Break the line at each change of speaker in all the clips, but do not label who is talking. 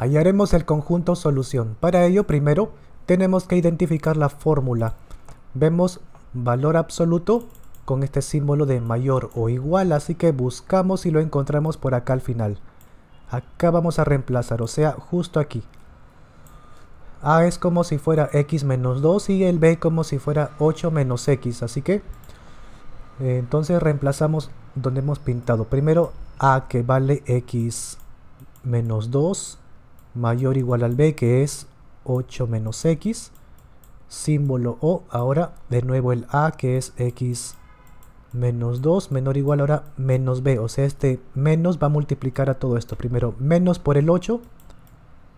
Hallaremos el conjunto solución. Para ello, primero, tenemos que identificar la fórmula. Vemos valor absoluto con este símbolo de mayor o igual, así que buscamos y lo encontramos por acá al final. Acá vamos a reemplazar, o sea, justo aquí. A es como si fuera x menos 2 y el b como si fuera 8 menos x. Así que eh, entonces reemplazamos donde hemos pintado. Primero a que vale x menos 2 mayor igual al b, que es 8 menos x, símbolo o, ahora de nuevo el a, que es x menos 2, menor igual ahora menos b, o sea, este menos va a multiplicar a todo esto, primero menos por el 8,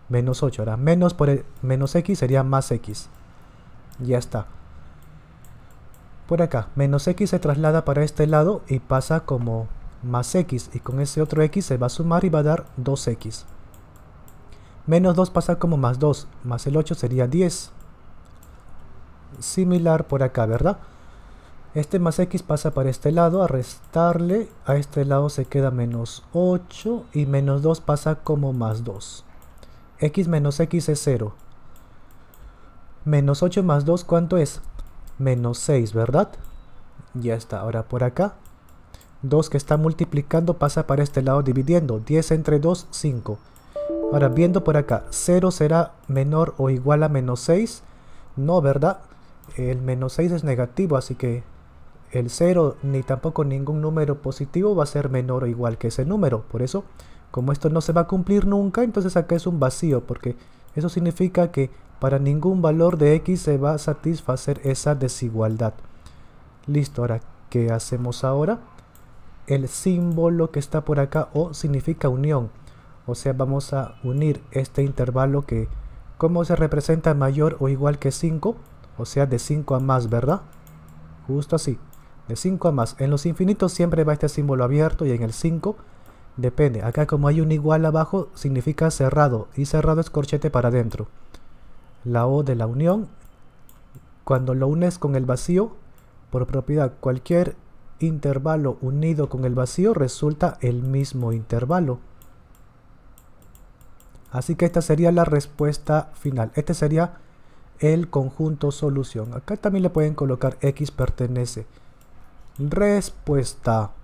menos 8, ahora menos por el menos x sería más x, ya está. Por acá, menos x se traslada para este lado y pasa como más x, y con ese otro x se va a sumar y va a dar 2x. Menos 2 pasa como más 2, más el 8 sería 10. Similar por acá, ¿verdad? Este más x pasa para este lado, a restarle, a este lado se queda menos 8 y menos 2 pasa como más 2. x menos x es 0. Menos 8 más 2, ¿cuánto es? Menos 6, ¿verdad? Ya está, ahora por acá. 2 que está multiplicando pasa para este lado dividiendo. 10 entre 2, 5. Ahora, viendo por acá, 0 será menor o igual a menos 6. No, ¿verdad? El menos 6 es negativo, así que el 0 ni tampoco ningún número positivo va a ser menor o igual que ese número. Por eso, como esto no se va a cumplir nunca, entonces acá es un vacío, porque eso significa que para ningún valor de x se va a satisfacer esa desigualdad. Listo, ahora, ¿qué hacemos ahora? El símbolo que está por acá O significa unión o sea vamos a unir este intervalo que ¿Cómo se representa mayor o igual que 5 o sea de 5 a más verdad justo así de 5 a más en los infinitos siempre va este símbolo abierto y en el 5 depende acá como hay un igual abajo significa cerrado y cerrado es corchete para adentro la O de la unión cuando lo unes con el vacío por propiedad cualquier intervalo unido con el vacío resulta el mismo intervalo Así que esta sería la respuesta final. Este sería el conjunto solución. Acá también le pueden colocar X pertenece. Respuesta.